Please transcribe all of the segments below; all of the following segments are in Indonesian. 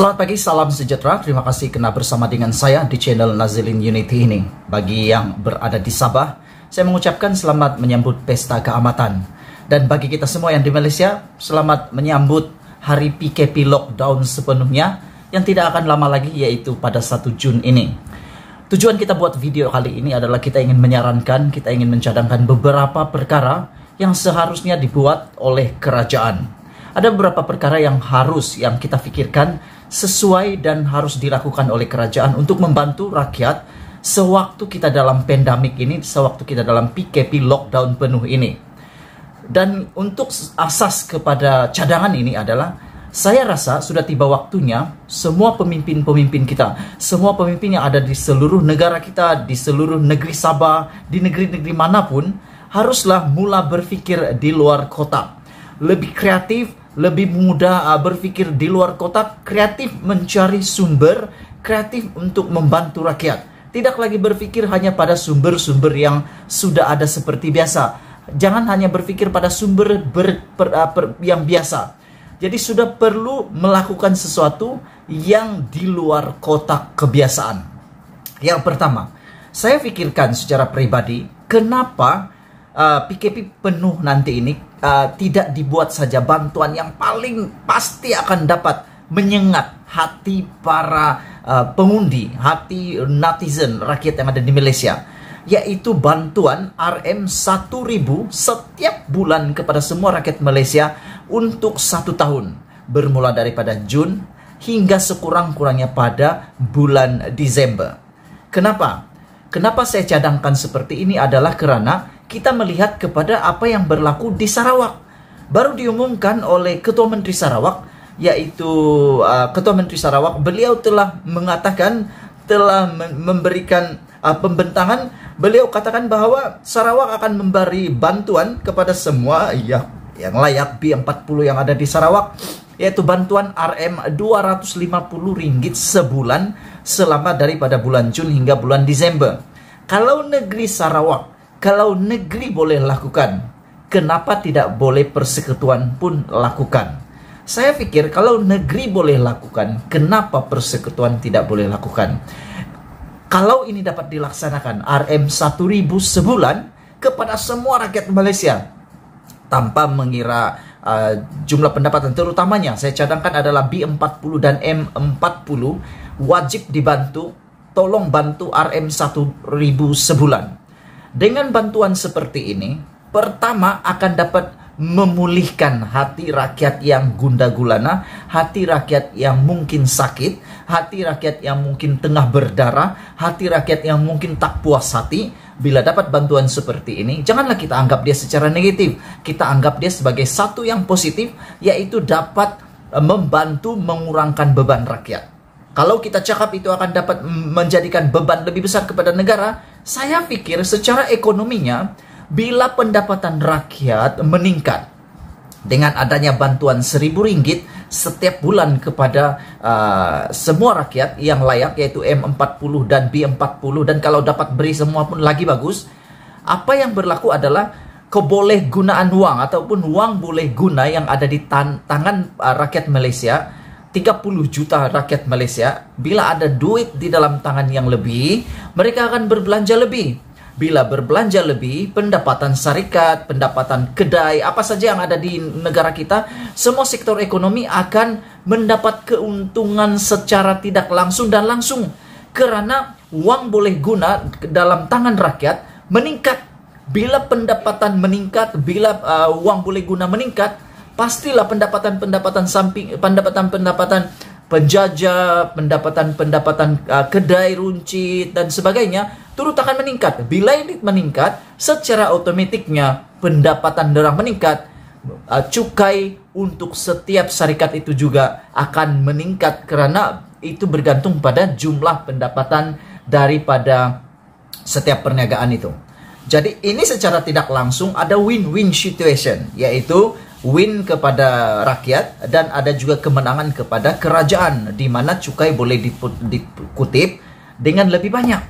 Selamat pagi, salam sejahtera. Terima kasih kena bersama dengan saya di channel Nazilin Unity ini. Bagi yang berada di Sabah, saya mengucapkan selamat menyambut Pesta Keamatan. Dan bagi kita semua yang di Malaysia, selamat menyambut hari PKP Lockdown sepenuhnya yang tidak akan lama lagi yaitu pada 1 Jun ini. Tujuan kita buat video kali ini adalah kita ingin menyarankan, kita ingin mencadangkan beberapa perkara yang seharusnya dibuat oleh kerajaan ada beberapa perkara yang harus yang kita pikirkan sesuai dan harus dilakukan oleh kerajaan untuk membantu rakyat sewaktu kita dalam pandemik ini, sewaktu kita dalam PKP lockdown penuh ini. Dan untuk asas kepada cadangan ini adalah saya rasa sudah tiba waktunya semua pemimpin-pemimpin kita, semua pemimpin yang ada di seluruh negara kita, di seluruh negeri Sabah, di negeri-negeri manapun, haruslah mula berfikir di luar kotak. Lebih kreatif, lebih mudah uh, berpikir di luar kotak, kreatif mencari sumber, kreatif untuk membantu rakyat. Tidak lagi berpikir hanya pada sumber-sumber yang sudah ada seperti biasa. Jangan hanya berpikir pada sumber ber, per, uh, per, yang biasa. Jadi sudah perlu melakukan sesuatu yang di luar kotak kebiasaan. Yang pertama, saya pikirkan secara pribadi, kenapa uh, PKP penuh nanti ini uh, tidak dibuat saja bantuan yang paling pasti akan dapat menyengat hati para uh, pengundi, hati netizen rakyat yang ada di Malaysia, yaitu bantuan RM1000 setiap bulan kepada semua rakyat Malaysia untuk satu tahun, bermula daripada Jun hingga sekurang-kurangnya pada bulan Desember. Kenapa? Kenapa saya cadangkan seperti ini adalah karena kita melihat kepada apa yang berlaku di Sarawak. Baru diumumkan oleh Ketua Menteri Sarawak, yaitu uh, Ketua Menteri Sarawak, beliau telah mengatakan, telah memberikan uh, pembentangan. Beliau katakan bahwa Sarawak akan memberi bantuan kepada semua ya, yang layak B40 yang ada di Sarawak, yaitu bantuan RM 250 ringgit sebulan selama daripada bulan Jun hingga bulan Desember. Kalau negeri Sarawak kalau negeri boleh lakukan, kenapa tidak boleh persekutuan pun lakukan? Saya pikir kalau negeri boleh lakukan, kenapa persekutuan tidak boleh lakukan? Kalau ini dapat dilaksanakan RM 1000 sebulan kepada semua rakyat Malaysia tanpa mengira Uh, jumlah pendapatan terutamanya saya cadangkan adalah B40 dan M40 wajib dibantu tolong bantu RM1000 sebulan dengan bantuan seperti ini, pertama akan dapat memulihkan hati rakyat yang gundagulana, hati rakyat yang mungkin sakit, hati rakyat yang mungkin tengah berdarah, hati rakyat yang mungkin tak puas hati. Bila dapat bantuan seperti ini, janganlah kita anggap dia secara negatif. Kita anggap dia sebagai satu yang positif, yaitu dapat eh, membantu mengurangkan beban rakyat. Kalau kita cakap itu akan dapat menjadikan beban lebih besar kepada negara, saya pikir secara ekonominya, bila pendapatan rakyat meningkat dengan adanya bantuan seribu ringgit setiap bulan kepada uh, semua rakyat yang layak yaitu M40 dan B40 dan kalau dapat beri semua pun lagi bagus apa yang berlaku adalah kebolehgunaan uang ataupun uang boleh guna yang ada di tan tangan uh, rakyat Malaysia 30 juta rakyat Malaysia, bila ada duit di dalam tangan yang lebih, mereka akan berbelanja lebih. Bila berbelanja lebih, pendapatan syarikat, pendapatan kedai, apa saja yang ada di negara kita, semua sektor ekonomi akan mendapat keuntungan secara tidak langsung dan langsung. Karena uang boleh guna dalam tangan rakyat meningkat. Bila pendapatan meningkat, bila uh, uang boleh guna meningkat, pastilah pendapatan-pendapatan samping pendapatan-pendapatan penjajah, pendapatan-pendapatan uh, kedai runcit dan sebagainya turut akan meningkat. Bila ini meningkat, secara otomatisnya pendapatan orang meningkat, uh, cukai untuk setiap syarikat itu juga akan meningkat karena itu bergantung pada jumlah pendapatan daripada setiap perniagaan itu. Jadi ini secara tidak langsung ada win-win situation yaitu win kepada rakyat dan ada juga kemenangan kepada kerajaan di mana cukai boleh dikutip dengan lebih banyak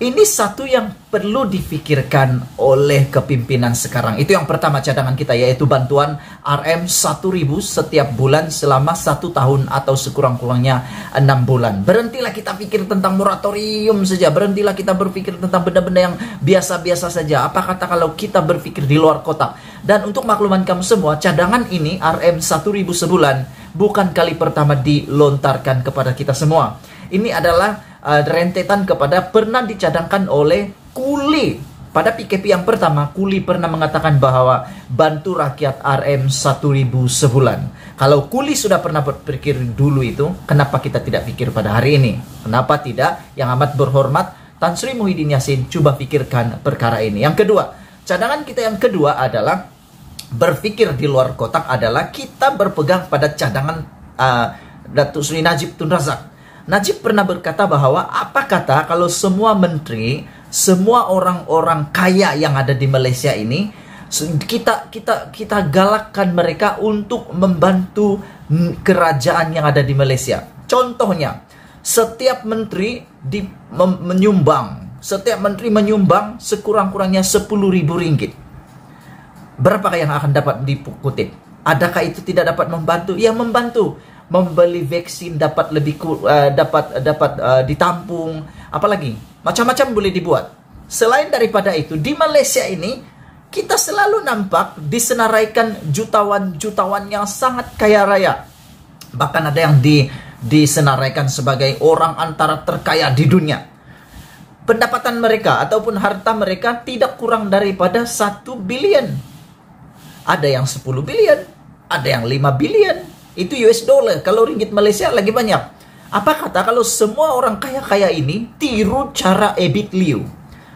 ini satu yang perlu dipikirkan oleh kepimpinan sekarang. Itu yang pertama cadangan kita yaitu bantuan RM 1000 setiap bulan selama satu tahun atau sekurang-kurangnya enam bulan. Berhentilah kita pikir tentang moratorium saja. Berhentilah kita berpikir tentang benda-benda yang biasa-biasa saja. Apa kata kalau kita berpikir di luar kotak? Dan untuk makluman kamu semua, cadangan ini RM 1000 sebulan bukan kali pertama dilontarkan kepada kita semua. Ini adalah Eh, rentetan kepada pernah dicadangkan oleh Kuli. Pada PKP yang pertama, Kuli pernah mengatakan bahwa bantu rakyat RM 1000 sebulan. Kalau Kuli sudah pernah berpikir dulu itu, kenapa kita tidak pikir pada hari ini? Kenapa tidak? Yang amat berhormat, Tan Sri Muhyiddin Yassin, coba pikirkan perkara ini. Yang kedua, cadangan kita yang kedua adalah berpikir di luar kotak adalah kita berpegang pada cadangan uh, Datuk Sri Najib Tun Razak Najib pernah berkata bahwa apa kata kalau semua menteri, semua orang-orang kaya yang ada di Malaysia ini kita kita kita galakkan mereka untuk membantu kerajaan yang ada di Malaysia. Contohnya, setiap menteri di menyumbang, setiap menteri menyumbang sekurang-kurangnya sepuluh ribu ringgit. Berapa yang akan dapat dikutip? Adakah itu tidak dapat membantu? Ya membantu membeli vaksin dapat lebih uh, dapat dapat uh, ditampung, apalagi macam-macam boleh dibuat. Selain daripada itu, di Malaysia ini kita selalu nampak disenaraikan jutawan-jutawan yang sangat kaya raya. Bahkan ada yang di, disenaraikan sebagai orang antara terkaya di dunia. Pendapatan mereka ataupun harta mereka tidak kurang daripada satu bilion. Ada yang 10 bilion, ada yang 5 bilion, itu US dollar. Kalau ringgit Malaysia lagi banyak. Apa kata kalau semua orang kaya-kaya ini tiru cara Ebit Liu?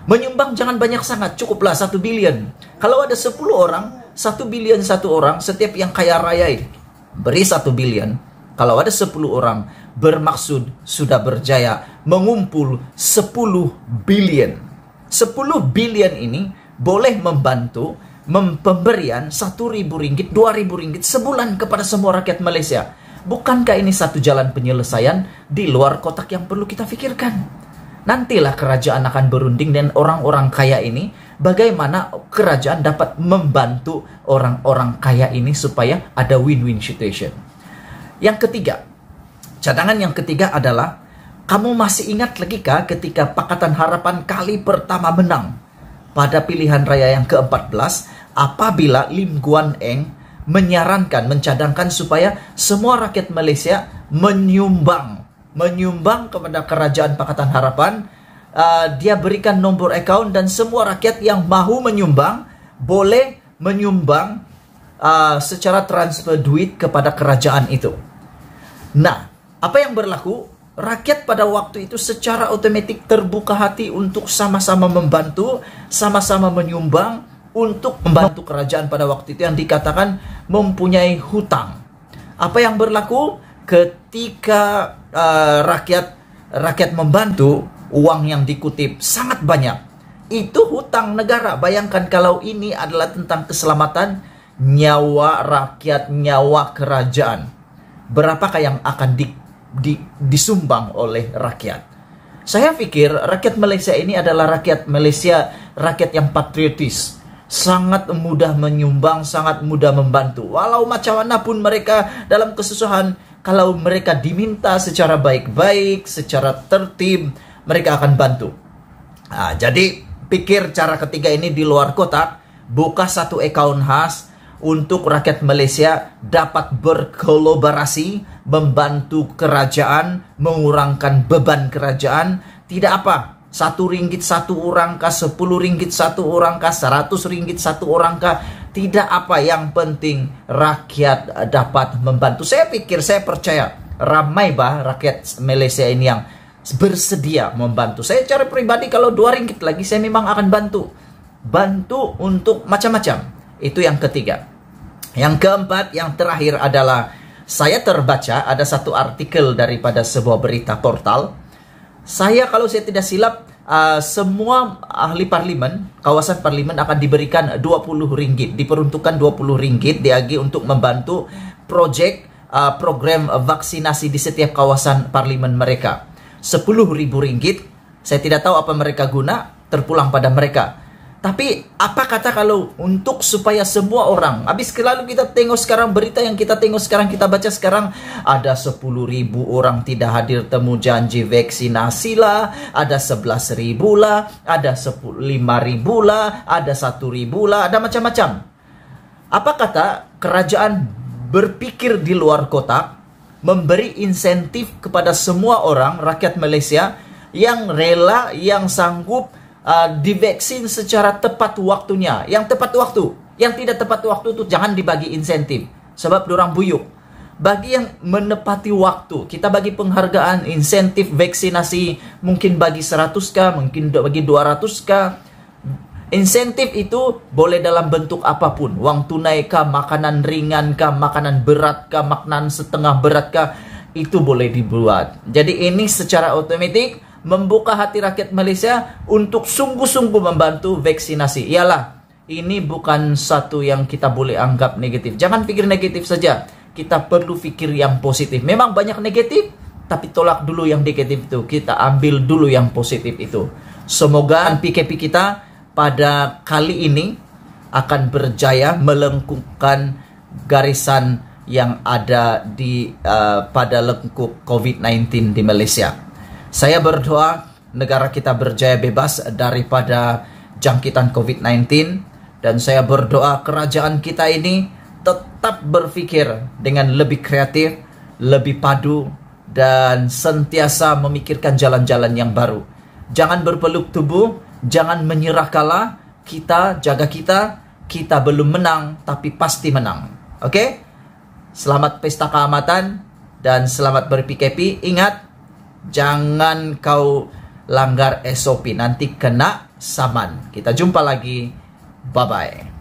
Menyumbang jangan banyak sangat, cukuplah satu billion. Kalau ada 10 orang, satu billion satu orang, setiap yang kaya raya ini beri satu billion. Kalau ada 10 orang bermaksud sudah berjaya mengumpul 10 billion. 10 billion ini boleh membantu pemberian satu ribu ringgit, dua ribu ringgit sebulan kepada semua rakyat Malaysia. Bukankah ini satu jalan penyelesaian di luar kotak yang perlu kita pikirkan? Nantilah kerajaan akan berunding dan orang-orang kaya ini bagaimana kerajaan dapat membantu orang-orang kaya ini supaya ada win-win situation. Yang ketiga, cadangan yang ketiga adalah kamu masih ingat lagi kah ketika Pakatan Harapan kali pertama menang pada pilihan raya yang ke-14 apabila Lim Guan Eng menyarankan, mencadangkan supaya semua rakyat Malaysia menyumbang, menyumbang kepada Kerajaan Pakatan Harapan. Uh, dia berikan nomor account dan semua rakyat yang mahu menyumbang boleh menyumbang uh, secara transfer duit kepada kerajaan itu. Nah, apa yang berlaku? Rakyat pada waktu itu secara otomatis terbuka hati untuk sama-sama membantu, sama-sama menyumbang, untuk membantu kerajaan pada waktu itu yang dikatakan mempunyai hutang. Apa yang berlaku ketika uh, rakyat rakyat membantu uang yang dikutip sangat banyak. Itu hutang negara. Bayangkan kalau ini adalah tentang keselamatan nyawa rakyat, nyawa kerajaan. Berapakah yang akan di, di, disumbang oleh rakyat? Saya pikir rakyat Malaysia ini adalah rakyat Malaysia, rakyat yang patriotis sangat mudah menyumbang, sangat mudah membantu. Walau macam mana pun mereka dalam kesusahan, kalau mereka diminta secara baik-baik, secara tertib, mereka akan bantu. Nah, jadi pikir cara ketiga ini di luar kota, buka satu account khas untuk rakyat Malaysia dapat berkolaborasi, membantu kerajaan, mengurangkan beban kerajaan. Tidak apa, satu ringgit satu orang kah, sepuluh ringgit satu orang kah, seratus ringgit satu orang kah, tidak apa yang penting rakyat eh, dapat membantu. Saya pikir, saya percaya ramai bah rakyat Malaysia ini yang bersedia membantu. Saya cara pribadi kalau dua ringgit lagi saya memang akan bantu. Bantu untuk macam-macam. Itu yang ketiga. Yang keempat, yang terakhir adalah saya terbaca ada satu artikel daripada sebuah berita portal saya kalau saya tidak silap uh, semua ahli parlimen kawasan parlimen akan diberikan 20 ringgit, diperuntukkan 20 ringgit diagi untuk membantu proyek uh, program vaksinasi di setiap kawasan parlimen mereka. 10.000 ringgit, saya tidak tahu apa mereka guna, terpulang pada mereka. Tapi apa kata kalau untuk supaya semua orang Habis lalu kita tengok sekarang berita yang kita tengok sekarang Kita baca sekarang Ada 10 ribu orang tidak hadir temu janji vaksinasi lah Ada 11 ribu lah Ada 5 ribu lah Ada 1 ribu lah Ada macam-macam Apa kata kerajaan berpikir di luar kotak Memberi insentif kepada semua orang rakyat Malaysia Yang rela, yang sanggup Eh, divaksin secara tepat waktunya. Yang tepat waktu, yang tidak tepat waktu itu jangan dibagi insentif sebab orang buyuk. Bagi yang menepati waktu, kita bagi penghargaan insentif vaksinasi mungkin bagi 100k, mungkin bagi 200k. Insentif itu boleh dalam bentuk apapun, uang tunai kah, makanan ringan kah, makanan berat kah, makanan setengah berat kah, itu boleh dibuat. Jadi ini secara otomatis membuka hati rakyat Malaysia untuk sungguh-sungguh membantu vaksinasi. Iyalah, ini bukan satu yang kita boleh anggap negatif. Jangan pikir negatif saja. Kita perlu pikir yang positif. Memang banyak negatif, tapi tolak dulu yang negatif itu. Kita ambil dulu yang positif itu. Semoga PKP kita pada kali ini akan berjaya melengkungkan garisan yang ada di uh, pada lengkuk COVID-19 di Malaysia. Saya berdoa negara kita berjaya bebas daripada jangkitan COVID-19 dan saya berdoa kerajaan kita ini tetap berpikir dengan lebih kreatif, lebih padu dan sentiasa memikirkan jalan-jalan yang baru. Jangan berpeluk tubuh, jangan menyerah kalah. Kita jaga kita, kita belum menang tapi pasti menang. Oke? Okay? Selamat pesta keamatan dan selamat berpikepi. Ingat Jangan kau langgar SOP, nanti kena saman. Kita jumpa lagi. Bye-bye.